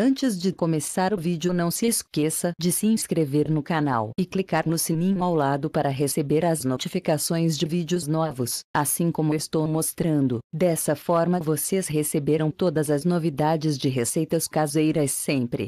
Antes de começar o vídeo não se esqueça de se inscrever no canal e clicar no sininho ao lado para receber as notificações de vídeos novos, assim como estou mostrando. Dessa forma vocês receberão todas as novidades de receitas caseiras sempre.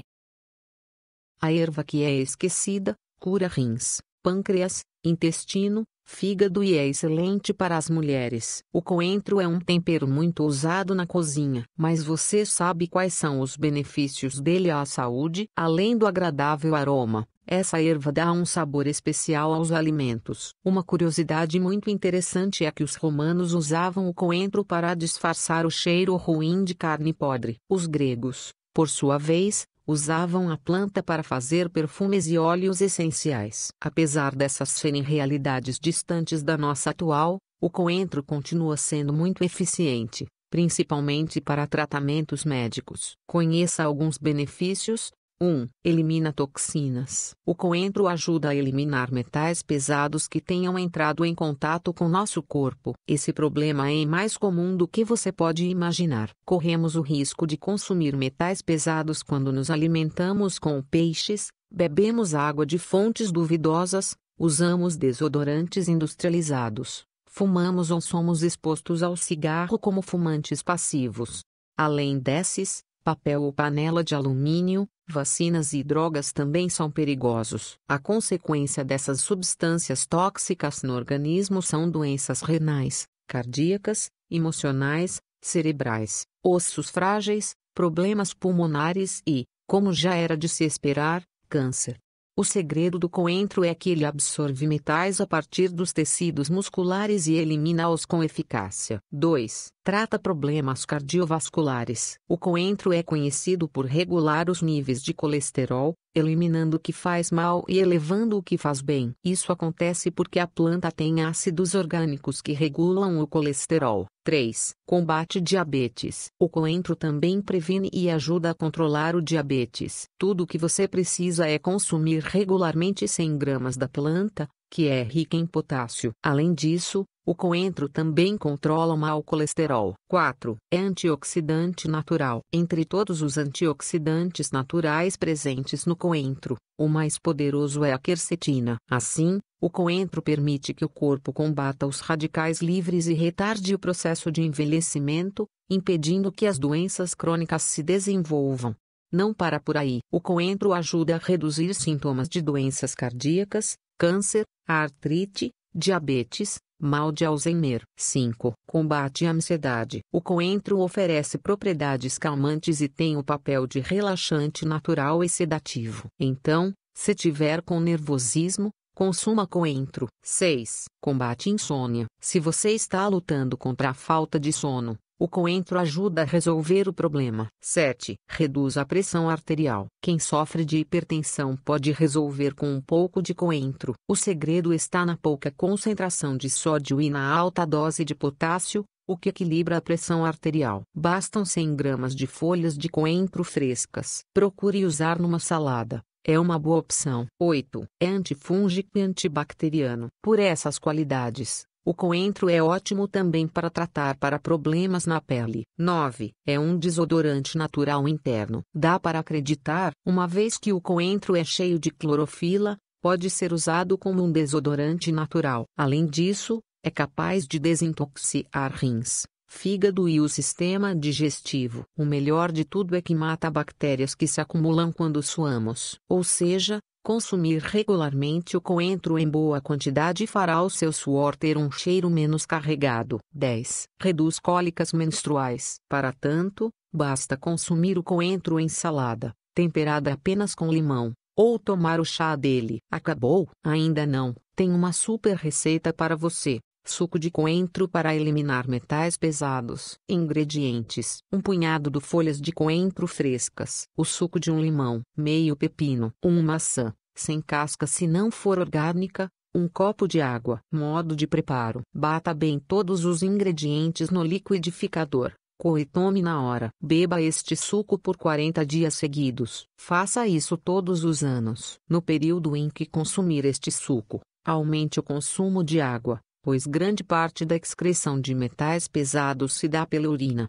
A erva que é esquecida, cura rins, pâncreas, intestino, fígado e é excelente para as mulheres. O coentro é um tempero muito usado na cozinha, mas você sabe quais são os benefícios dele à saúde? Além do agradável aroma, essa erva dá um sabor especial aos alimentos. Uma curiosidade muito interessante é que os romanos usavam o coentro para disfarçar o cheiro ruim de carne podre. Os gregos, por sua vez, usavam a planta para fazer perfumes e óleos essenciais. Apesar dessas serem realidades distantes da nossa atual, o coentro continua sendo muito eficiente, principalmente para tratamentos médicos. Conheça alguns benefícios, 1. Elimina toxinas. O coentro ajuda a eliminar metais pesados que tenham entrado em contato com nosso corpo. Esse problema é mais comum do que você pode imaginar. Corremos o risco de consumir metais pesados quando nos alimentamos com peixes, bebemos água de fontes duvidosas, usamos desodorantes industrializados, fumamos ou somos expostos ao cigarro como fumantes passivos. Além desses, papel ou panela de alumínio, vacinas e drogas também são perigosos. A consequência dessas substâncias tóxicas no organismo são doenças renais, cardíacas, emocionais, cerebrais, ossos frágeis, problemas pulmonares e, como já era de se esperar, câncer. O segredo do coentro é que ele absorve metais a partir dos tecidos musculares e elimina-os com eficácia. 2 trata problemas cardiovasculares. O coentro é conhecido por regular os níveis de colesterol, eliminando o que faz mal e elevando o que faz bem. Isso acontece porque a planta tem ácidos orgânicos que regulam o colesterol. 3. Combate diabetes. O coentro também previne e ajuda a controlar o diabetes. Tudo o que você precisa é consumir regularmente 100 gramas da planta, que é rica em potássio. Além disso, o coentro também controla o mau colesterol. 4. É antioxidante natural. Entre todos os antioxidantes naturais presentes no coentro, o mais poderoso é a quercetina. Assim, o coentro permite que o corpo combata os radicais livres e retarde o processo de envelhecimento, impedindo que as doenças crônicas se desenvolvam. Não para por aí. O coentro ajuda a reduzir sintomas de doenças cardíacas, câncer, artrite, diabetes, mal de Alzheimer. 5. Combate à ansiedade. O coentro oferece propriedades calmantes e tem o papel de relaxante natural e sedativo. Então, se tiver com nervosismo, consuma coentro. 6. Combate insônia. Se você está lutando contra a falta de sono, o coentro ajuda a resolver o problema. 7. Reduz a pressão arterial. Quem sofre de hipertensão pode resolver com um pouco de coentro. O segredo está na pouca concentração de sódio e na alta dose de potássio, o que equilibra a pressão arterial. Bastam 100 gramas de folhas de coentro frescas. Procure usar numa salada. É uma boa opção. 8. É antifúngico e antibacteriano. Por essas qualidades, o coentro é ótimo também para tratar para problemas na pele. 9. É um desodorante natural interno. Dá para acreditar, uma vez que o coentro é cheio de clorofila, pode ser usado como um desodorante natural. Além disso, é capaz de desintoxicar rins, fígado e o sistema digestivo. O melhor de tudo é que mata bactérias que se acumulam quando suamos. Ou seja, consumir regularmente o coentro em boa quantidade fará o seu suor ter um cheiro menos carregado. 10. Reduz cólicas menstruais. Para tanto, basta consumir o coentro em salada, temperada apenas com limão, ou tomar o chá dele. Acabou? Ainda não. Tem uma super receita para você. Suco de coentro para eliminar metais pesados. Ingredientes: um punhado de folhas de coentro frescas, o suco de um limão, meio pepino, uma maçã, sem casca se não for orgânica, um copo de água. Modo de preparo: bata bem todos os ingredientes no liquidificador. Coe e tome na hora. Beba este suco por 40 dias seguidos. Faça isso todos os anos. No período em que consumir este suco, aumente o consumo de água pois grande parte da excreção de metais pesados se dá pela urina.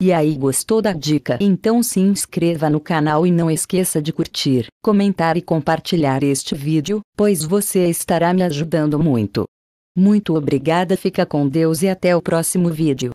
E aí gostou da dica? Então se inscreva no canal e não esqueça de curtir, comentar e compartilhar este vídeo, pois você estará me ajudando muito. Muito obrigada, fica com Deus e até o próximo vídeo.